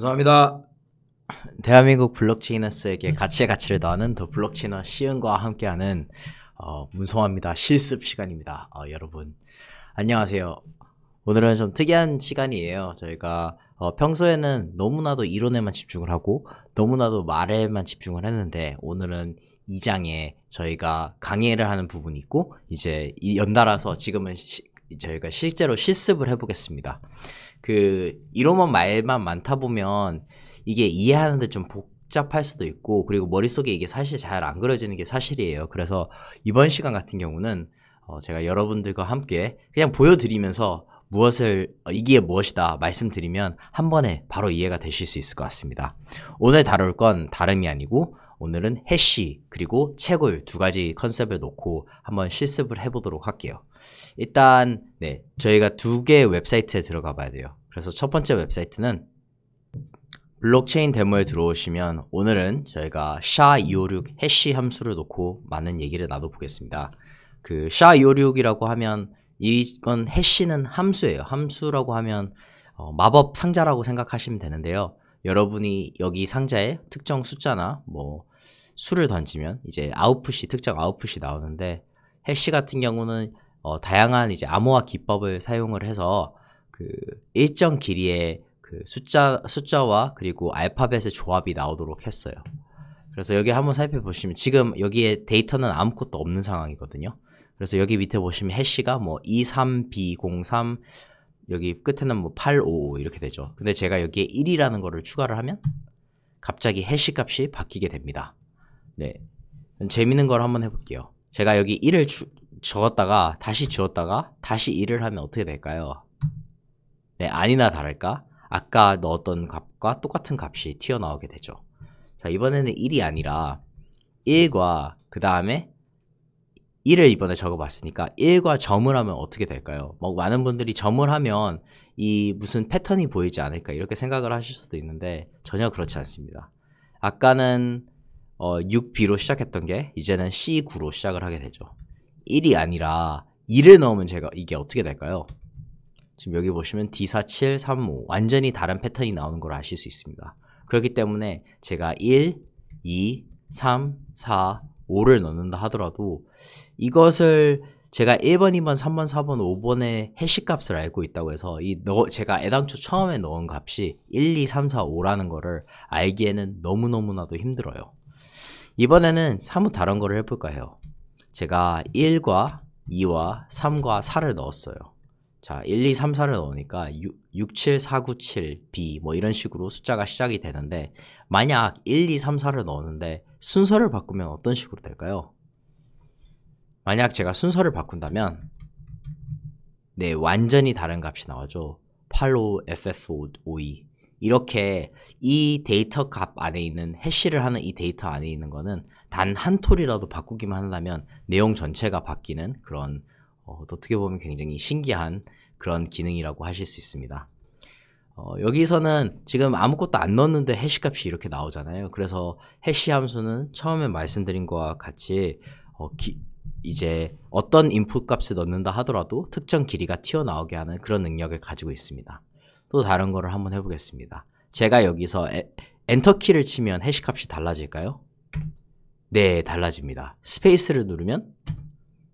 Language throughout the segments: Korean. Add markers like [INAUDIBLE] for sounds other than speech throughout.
감사합니다. 대한민국 블록체인너스에게 가치의 가치를 더하는 더 블록체인너 시은과 함께하는 어, 문성화입니다. 실습 시간입니다. 어, 여러분 안녕하세요. 오늘은 좀 특이한 시간이에요. 저희가 어, 평소에는 너무나도 이론에만 집중을 하고 너무나도 말에만 집중을 했는데 오늘은 2장에 저희가 강의를 하는 부분이 있고 이제 연달아서 지금은 시, 저희가 실제로 실습을 해보겠습니다. 그이론면 말만 많다 보면 이게 이해하는데 좀 복잡할 수도 있고 그리고 머릿속에 이게 사실 잘 안 그려지는 게 사실이에요. 그래서 이번 시간 같은 경우는 어 제가 여러분들과 함께 그냥 보여드리면서 무엇을 어, 이게 무엇이다 말씀드리면 한 번에 바로 이해가 되실 수 있을 것 같습니다. 오늘 다룰 건 다름이 아니고 오늘은 해시 그리고 채굴 두 가지 컨셉을 놓고 한번 실습을 해보도록 할게요. 일단 네 저희가 두 개의 웹사이트에 들어가 봐야 돼요. 그래서 첫 번째 웹사이트는 블록체인 데모에 들어오시면 오늘은 저희가 SHA-256 해시 함수를 놓고 많은 얘기를 나눠보겠습니다. 그 SHA-256이라고 하면 이건 해시는 함수예요. 함수라고 하면 어, 마법 상자라고 생각하시면 되는데요. 여러분이 여기 상자에 특정 숫자나 뭐 수를 던지면 이제 아웃풋이 특정 아웃풋이 나오는데 해시 같은 경우는 어, 다양한 이제 암호화 기법을 사용을 해서 그 일정 길이의 그 숫자 숫자와 그리고 알파벳의 조합이 나오도록 했어요. 그래서 여기 한번 살펴보시면 지금 여기에 데이터는 아무것도 없는 상황이거든요. 그래서 여기 밑에 보시면 해시가 뭐 23B03 여기 끝에는 뭐855 이렇게 되죠. 근데 제가 여기에 1이라는 거를 추가를 하면 갑자기 해시 값이 바뀌게 됩니다. 네. 재밌는 걸 한번 해볼게요. 제가 여기 1을 주, 적었다가 다시 지웠다가 다시 1을 하면 어떻게 될까요? 네, 아니나 다를까? 아까 넣었던 값과 똑같은 값이 튀어나오게 되죠. 자, 이번에는 1이 아니라 1과 그 다음에 1을 이번에 적어봤으니까 1과 점을 하면 어떻게 될까요? 뭐 많은 분들이 점을 하면 이 무슨 패턴이 보이지 않을까 이렇게 생각을 하실 수도 있는데 전혀 그렇지 않습니다. 아까는 어, 6B로 시작했던 게 이제는 C9로 시작을 하게 되죠. 1이 아니라 2를 넣으면 제가 이게 어떻게 될까요? 지금 여기 보시면 D4735 완전히 다른 패턴이 나오는 걸 아실 수 있습니다. 그렇기 때문에 제가 1, 2, 3, 4, 5를 넣는다 하더라도 이것을 제가 1번, 2번, 3번, 4번, 5번의 해시값을 알고 있다고 해서 이 넣, 제가 애당초 처음에 넣은 값이 1, 2, 3, 4, 5라는 거를 알기에는 너무너무나도 힘들어요. 이번에는 사뭇 다른 거를 해볼까 해요. 제가 1과 2와 3과 4를 넣었어요. 자, 1, 2, 3, 4를 넣으니까 6, 6 7, 4, 9, 7, B 뭐 이런 식으로 숫자가 시작이 되는데 만약 1, 2, 3, 4를 넣었는데 순서를 바꾸면 어떤 식으로 될까요? 만약 제가 순서를 바꾼다면 네, 완전히 다른 값이 나와죠 8, 로 f f 5, 5 2 이렇게 이 데이터 값 안에 있는 해시를 하는 이 데이터 안에 있는 거는 단 한 톨이라도 바꾸기만 한다면 내용 전체가 바뀌는 그런 어, 떻게 보면 굉장히 신기한 그런 기능이라고 하실 수 있습니다. 어, 여기서는 지금 아무것도 안 넣었는데 해시 값이 이렇게 나오잖아요. 그래서 해시 함수는 처음에 말씀드린 것과 같이 어, 기, 이제 어떤 인풋 값을 넣는다 하더라도 특정 길이가 튀어나오게 하는 그런 능력을 가지고 있습니다. 또 다른 거를 한번 해보겠습니다. 제가 여기서 에, 엔터키를 치면 해시값이 달라질까요? 네, 달라집니다. 스페이스를 누르면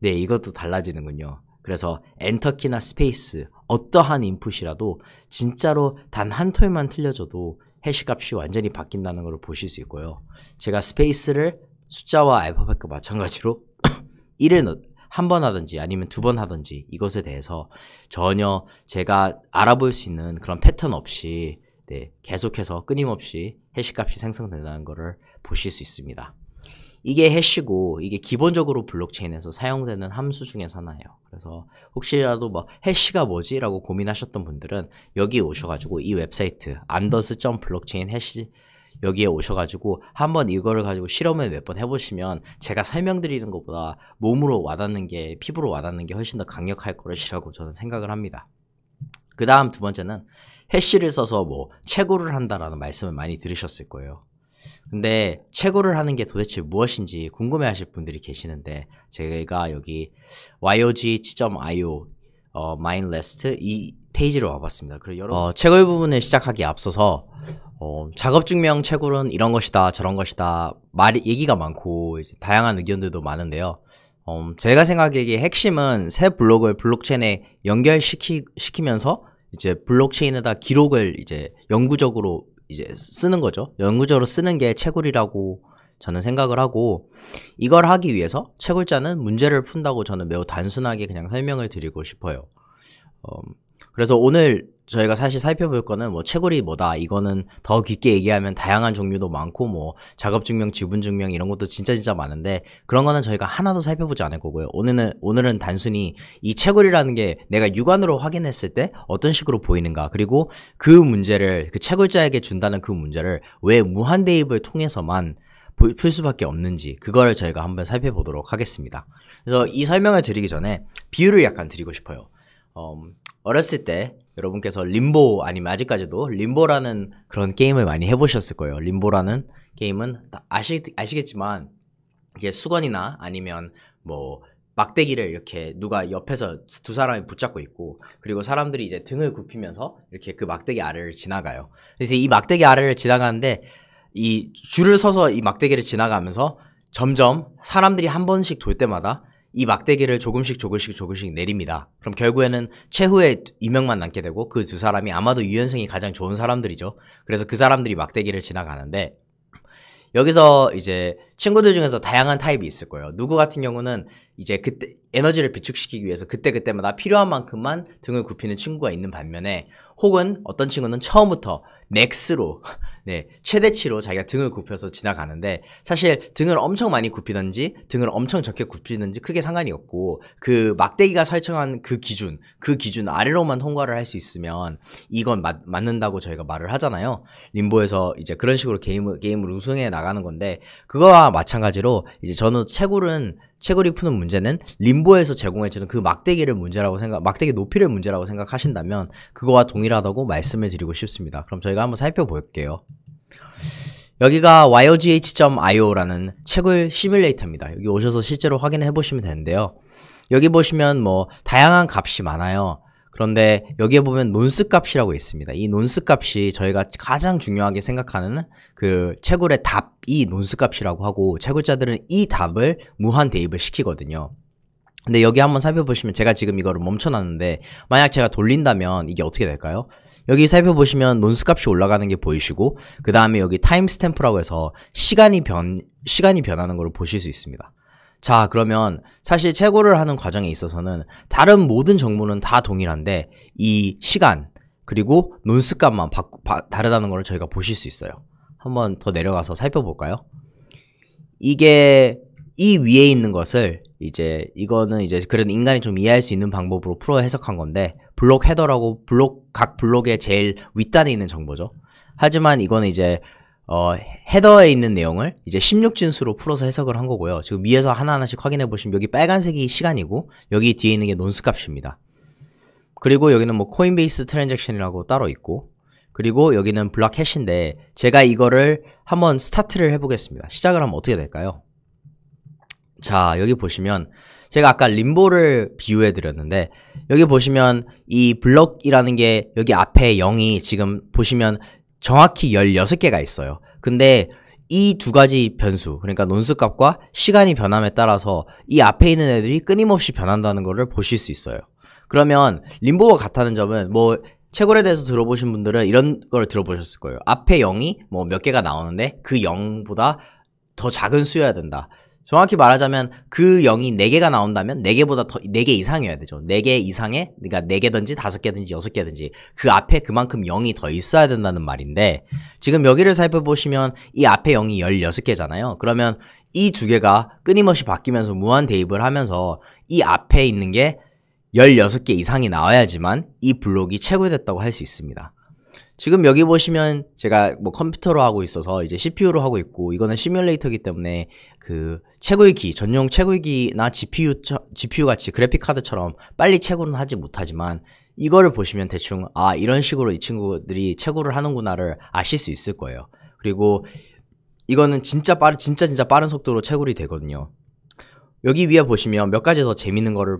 네, 이것도 달라지는군요. 그래서 엔터키나 스페이스 어떠한 인풋이라도 진짜로 단 한 톨만 틀려져도 해시값이 완전히 바뀐다는 걸 보실 수 있고요. 제가 스페이스를 숫자와 알파벳과 마찬가지로 1을 [COUGHS] 넣, 한번 하든지 아니면 두 번 하든지 이것에 대해서 전혀 제가 알아볼 수 있는 그런 패턴 없이 네, 계속해서 끊임없이 해시값이 생성된다는 것을 보실 수 있습니다. 이게 해시고 이게 기본적으로 블록체인에서 사용되는 함수 중에 하나예요. 그래서 혹시라도 뭐 해시가 뭐지라고 고민하셨던 분들은 여기 오셔가지고 이 웹사이트 안더스 점 블록체인 해시 여기에 오셔가지고 한번 이거를 가지고 실험을 몇 번 해보시면 제가 설명드리는 것보다 몸으로 와닿는 게 피부로 와닿는 게 훨씬 더 강력할 것이라고 저는 생각을 합니다. 그 다음 두 번째는 해시를 써서 뭐 채굴을 한다라는 말씀을 많이 들으셨을 거예요. 근데 채굴을 하는 게 도대체 무엇인지 궁금해하실 분들이 계시는데 제가 여기 yog.io 어, 마인레스트 이 페이지를 와봤습니다. 그리고 여러 어, 채굴 부분을 시작하기 앞서서 어, 작업증명 채굴은 이런 것이다 저런 것이다 말이 얘기가 많고 다양한 의견들도 많은데요. 어, 제가 생각하기에 핵심은 새 블록을 블록체인에 연결시키 시키면서 이제 블록체인에다 기록을 이제 영구적으로 이제 쓰는 거죠. 영구적으로 쓰는 게 채굴이라고 저는 생각을 하고 이걸 하기 위해서 채굴자는 문제를 푼다고 저는 매우 단순하게 그냥 설명을 드리고 싶어요. 어, 그래서 오늘 저희가 사실 살펴볼 거는 뭐 채굴이 뭐다 이거는 더 깊게 얘기하면 다양한 종류도 많고 뭐 작업증명, 지분증명 이런 것도 진짜 진짜 많은데 그런 거는 저희가 하나도 살펴보지 않을 거고요. 오늘은 오늘은 단순히 이 채굴이라는 게 내가 육안으로 확인했을 때 어떤 식으로 보이는가 그리고 그 문제를 그 채굴자에게 준다는 그 문제를 왜 무한 대입을 통해서만 풀 수밖에 없는지 그거를 저희가 한번 살펴보도록 하겠습니다. 그래서 이 설명을 드리기 전에 비유를 약간 드리고 싶어요. 음, 어렸을 때 여러분께서 림보 아니면 아직까지도 림보라는 그런 게임을 많이 해보셨을 거예요. 림보라는 게임은 아시, 아시겠지만 이게 수건이나 아니면 뭐 막대기를 이렇게 누가 옆에서 두 사람이 붙잡고 있고 그리고 사람들이 이제 등을 굽히면서 이렇게 그 막대기 아래를 지나가요. 그래서 이 막대기 아래를 지나가는데 이 줄을 서서 이 막대기를 지나가면서 점점 사람들이 한 번씩 돌 때마다 이 막대기를 조금씩 조금씩 조금씩 내립니다. 그럼 결국에는 최후에 이명만 남게 되고 그 두 사람이 아마도 유연성이 가장 좋은 사람들이죠. 그래서 그 사람들이 막대기를 지나가는데 여기서 이제 친구들 중에서 다양한 타입이 있을 거예요. 누구 같은 경우는 이제 그때 에너지를 비축시키기 위해서 그때그때마다 필요한 만큼만 등을 굽히는 친구가 있는 반면에 혹은 어떤 친구는 처음부터 맥스로 [LAUGHS] 네, 최대치로 자기가 등을 굽혀서 지나가는데 사실 등을 엄청 많이 굽히든지 등을 엄청 적게 굽히든지 크게 상관이 없고 그 막대기가 설정한 그 기준 그 기준 아래로만 통과를 할 수 있으면 이건 맞, 맞는다고 저희가 말을 하잖아요 림보에서 이제 그런 식으로 게임을 게임을 우승해 나가는 건데 그거와 마찬가지로 이제 저는 채굴은 채굴이 푸는 문제는 림보에서 제공해주는 그 막대기를 문제라고 생각, 막대기 높이를 문제라고 생각하신다면 그거와 동일하다고 말씀을 드리고 싶습니다. 그럼 저희가 한번 살펴볼게요. 여기가 yogh.io라는 채굴 시뮬레이터입니다. 여기 오셔서 실제로 확인해 보시면 되는데요. 여기 보시면 뭐 다양한 값이 많아요. 그런데 여기에 보면 논스 값이라고 있습니다. 이 논스 값이 저희가 가장 중요하게 생각하는 그 채굴의 답이 논스 값이라고 하고 채굴자들은 이 답을 무한 대입을 시키거든요. 근데 여기 한번 살펴보시면 제가 지금 이거를 멈춰놨는데 만약 제가 돌린다면 이게 어떻게 될까요? 여기 살펴보시면 논스 값이 올라가는 게 보이시고 그 다음에 여기 타임 스탬프라고 해서 시간이 변 시간이 변하는 걸 보실 수 있습니다. 자, 그러면 사실 채굴을 하는 과정에 있어서는 다른 모든 정보는 다 동일한데 이 시간 그리고 논스 값만 바, 바, 다르다는 걸 저희가 보실 수 있어요. 한번 더 내려가서 살펴볼까요? 이게 이 위에 있는 것을 이제 이거는 이제 그런 인간이 좀 이해할 수 있는 방법으로 풀어 해석한 건데 블록 헤더라고 블록 각 블록의 제일 윗단에 있는 정보죠. 하지만 이거는 이제 어, 헤더에 있는 내용을 이제 16진수로 풀어서 해석을 한 거고요. 지금 위에서 하나하나씩 확인해 보시면 여기 빨간색이 시간이고 여기 뒤에 있는 게 논스 값입니다. 그리고 여기는 뭐 코인베이스 트랜잭션이라고 따로 있고 그리고 여기는 블록 캐시인데 제가 이거를 한번 스타트를 해보겠습니다. 시작을 하면 어떻게 될까요? 자 여기 보시면 제가 아까 림보를 비유해 드렸는데 여기 보시면 이 블럭이라는 게 여기 앞에 0이 지금 보시면 정확히 16개가 있어요. 근데 이 두 가지 변수, 그러니까 논수 값과 시간이 변함에 따라서 이 앞에 있는 애들이 끊임없이 변한다는 것을 보실 수 있어요. 그러면 림보와 같다는 점은 뭐 채굴에 대해서 들어보신 분들은 이런 걸 들어보셨을 거예요. 앞에 0이 뭐 몇 개가 나오는데 그 0보다 더 작은 수여야 된다. 정확히 말하자면 그 0이 4개가 나온다면 4개보다 더 4개 이상이어야 되죠. 4개 이상에 그러니까 4개든지 5개든지 6개든지 그 앞에 그만큼 0이 더 있어야 된다는 말인데 지금 여기를 살펴보시면 이 앞에 0이 16개잖아요. 그러면 이 두 개가 끊임없이 바뀌면서 무한 대입을 하면서 이 앞에 있는 게 16개 이상이 나와야지만 이 블록이 최고됐다고 할 수 있습니다. 지금 여기 보시면 제가 뭐 컴퓨터로 하고 있어서 이제 CPU로 하고 있고 이거는 시뮬레이터이기 때문에 그 최고의 기 전용 최고의 기나 GPU GPU 같이 그래픽 카드처럼 빨리 채굴은 하지 못하지만 이거를 보시면 대충 아 이런 식으로 이 친구들이 채굴을 하는구나를 아실 수 있을 거예요. 그리고 이거는 진짜 빠른 진짜 진짜 빠른 속도로 채굴이 되거든요. 여기 위에 보시면 몇 가지 더 재밌는 거를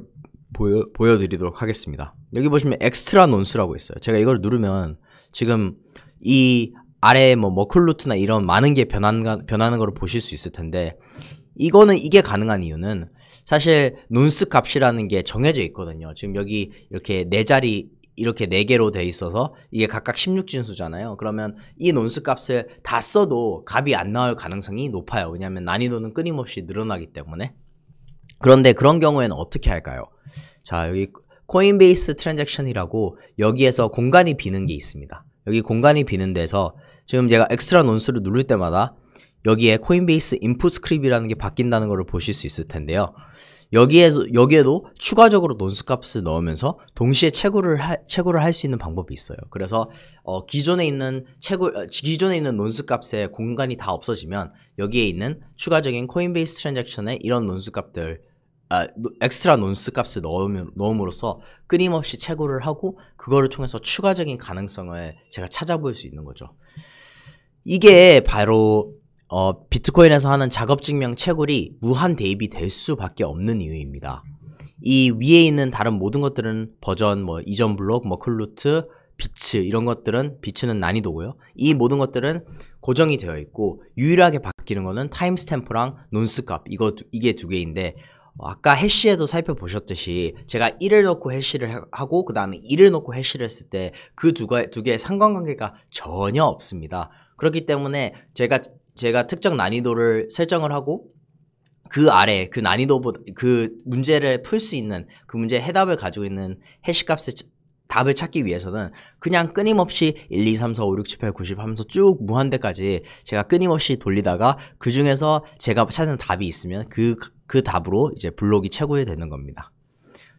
보여, 보여드리도록 하겠습니다. 여기 보시면 엑스트라 논스라고 있어요. 제가 이걸 누르면 지금 이 아래 뭐 머클루트나 이런 많은 게 변한, 변하는 걸 보실 수 있을 텐데 이거는 이게 가능한 이유는 사실 논스 값이라는 게 정해져 있거든요. 지금 여기 이렇게 네 자리 이렇게 네 개로 돼 있어서 이게 각각 16진수잖아요. 그러면 이 논스 값을 다 써도 값이 안 나올 가능성이 높아요. 왜냐하면 난이도는 끊임없이 늘어나기 때문에. 그런데 그런 경우에는 어떻게 할까요? 자, 여기 코인베이스 트랜잭션이라고 여기에서 공간이 비는 게 있습니다. 여기 공간이 비는 데서 지금 제가 엑스트라 논스를 누를 때마다 여기에 코인베이스 인풋 스크립이라는 게 바뀐다는 것을 보실 수 있을 텐데요. 여기에서, 여기에도 추가적으로 논스 값을 넣으면서 동시에 채굴을 하, 채굴을 할 수 있는 방법이 있어요. 그래서 어, 기존에 있는 채굴 어, 기존에 있는 논스 값의 공간이 다 없어지면 여기에 있는 추가적인 코인베이스 트랜잭션의 이런 논스 값들 아, 엑스트라 논스 값을 넣으면 넣음으로써 끊임없이 채굴을 하고 그거를 통해서 추가적인 가능성을 제가 찾아볼 수 있는 거죠. 이게 바로 어, 비트코인에서 하는 작업증명 채굴이 무한 대입이 될 수밖에 없는 이유입니다. 이 위에 있는 다른 모든 것들은 버전, 뭐 이전 블록, 뭐 클루트, 비츠 이런 것들은 비츠는 난이도고요. 이 모든 것들은 고정이 되어 있고 유일하게 바뀌는 것은 타임스탬프랑 논스값 이거 두, 이게 두 개인데 어, 아까 해시에도 살펴보셨듯이 제가 1을 넣고 해시를 하고 그 다음에 2를 넣고 해시를 했을 때 그 두 개의 상관관계가 전혀 없습니다. 그렇기 때문에 제가 제가 특정 난이도를 설정을 하고 그 아래 그 난이도보다 그 문제를 풀 수 있는 그 문제의 해답을 가지고 있는 해시값의 답을 찾기 위해서는 그냥 끊임없이 1, 2, 3, 4, 5, 6, 7, 8, 90 하면서 쭉 무한대까지 제가 끊임없이 돌리다가 그 중에서 제가 찾는 답이 있으면 그그 답으로 이제 블록이 채굴 되는 겁니다.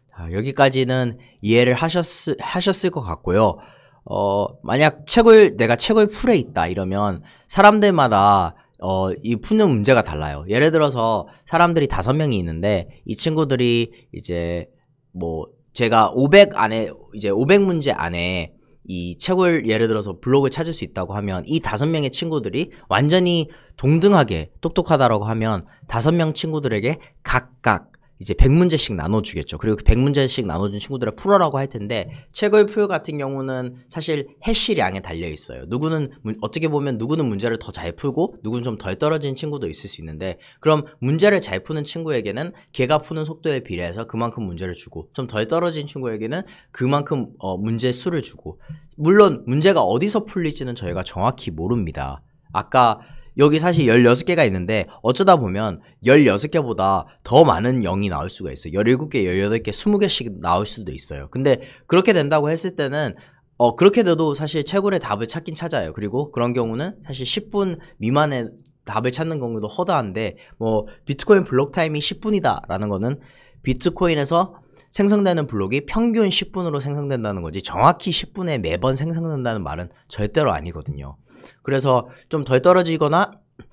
자, 여기까지는 이해를 하셨, 하셨을 것 같고요. 어, 만약 채굴, 내가 채굴 풀에 있다 이러면 사람들마다 어, 이 푸는 문제가 달라요. 예를 들어서 사람들이 다섯 명이 있는데 이 친구들이 이제 뭐 제가 500 안에 이제 500 문제 안에 이 책을 예를 들어서 블로그에 찾을 수 있다고 하면 이 다섯 명의 친구들이 완전히 동등하게 똑똑하다라고 하면 다섯 명 친구들에게 각각 이제 100문제씩 나눠주겠죠. 그리고 그 100문제씩 나눠준 친구들을 풀어라고 할 텐데 최고의 풀 같은 경우는 사실 해시량에 달려 있어요. 누구는 어떻게 보면 누구는 문제를 더 잘 풀고 누구는 좀 덜 떨어진 친구도 있을 수 있는데 그럼 문제를 잘 푸는 친구에게는 걔가 푸는 속도에 비례해서 그만큼 문제를 주고 좀 덜 떨어진 친구에게는 그만큼 어, 문제 수를 주고 물론 문제가 어디서 풀리지는 저희가 정확히 모릅니다. 아까 여기 사실 16개가 있는데 어쩌다 보면 16개보다 더 많은 0이 나올 수가 있어요. 17개, 18개, 20개씩 나올 수도 있어요. 근데 그렇게 된다고 했을 때는 어 그렇게 돼도 사실 채굴의 답을 찾긴 찾아요. 그리고 그런 경우는 사실 10분 미만의 답을 찾는 경우도 허다한데 뭐 비트코인 블록 타임이 10분이다라는 거는 비트코인에서 생성되는 블록이 평균 10분으로 생성된다는 거지 정확히 10분에 매번 생성된다는 말은 절대로 아니거든요. 그래서 좀 덜 떨어지거나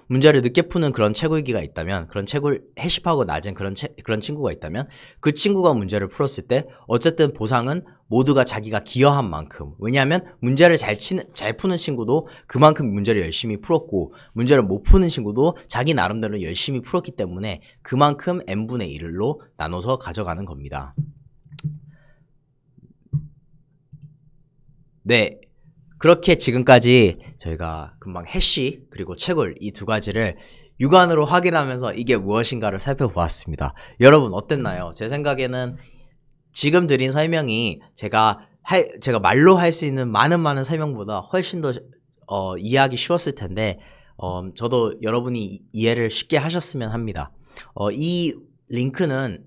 문제를 늦게 푸는 그런 채굴기가 있다면 그런 채굴 해시파고 낮은 그런 채, 그런 친구가 있다면 그 친구가 문제를 풀었을 때 어쨌든 보상은 모두가 자기가 기여한 만큼 왜냐하면 문제를 잘, 치는, 잘 푸는 친구도 그만큼 문제를 열심히 풀었고 문제를 못 푸는 친구도 자기 나름대로 열심히 풀었기 때문에 그만큼 n분의 1로 나눠서 가져가는 겁니다. 네, 그렇게 지금까지 저희가 금방 해시 그리고 채굴 이 두 가지를 육안으로 확인하면서 이게 무엇인가를 살펴보았습니다. 여러분 어땠나요? 제 생각에는 지금 드린 설명이 제가 할, 제가 말로 할 수 있는 많은 많은 설명보다 훨씬 더 어, 이해하기 쉬웠을 텐데 어, 저도 여러분이 이해를 쉽게 하셨으면 합니다. 어, 이 링크는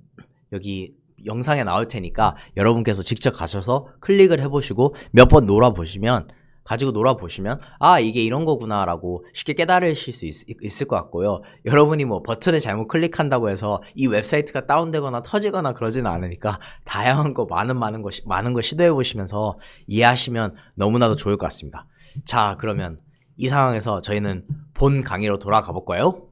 여기 영상에 나올 테니까 여러분께서 직접 가셔서 클릭을 해보시고 몇 번 놀아보시면 가지고 놀아보시면 아 이게 이런 거구나 라고 쉽게 깨달으실 수 있, 을것 같고요 여러분이 뭐 버튼을 잘못 클릭한다고 해서 이 웹사이트가 다운되거나 터지거나 그러지는 않으니까 다양한 거 많은 많은 거 많은 거 시도해 보시면서 이해하시면 너무나도 좋을 것 같습니다 자 그러면 이 상황에서 저희는 본 강의로 돌아가 볼까요?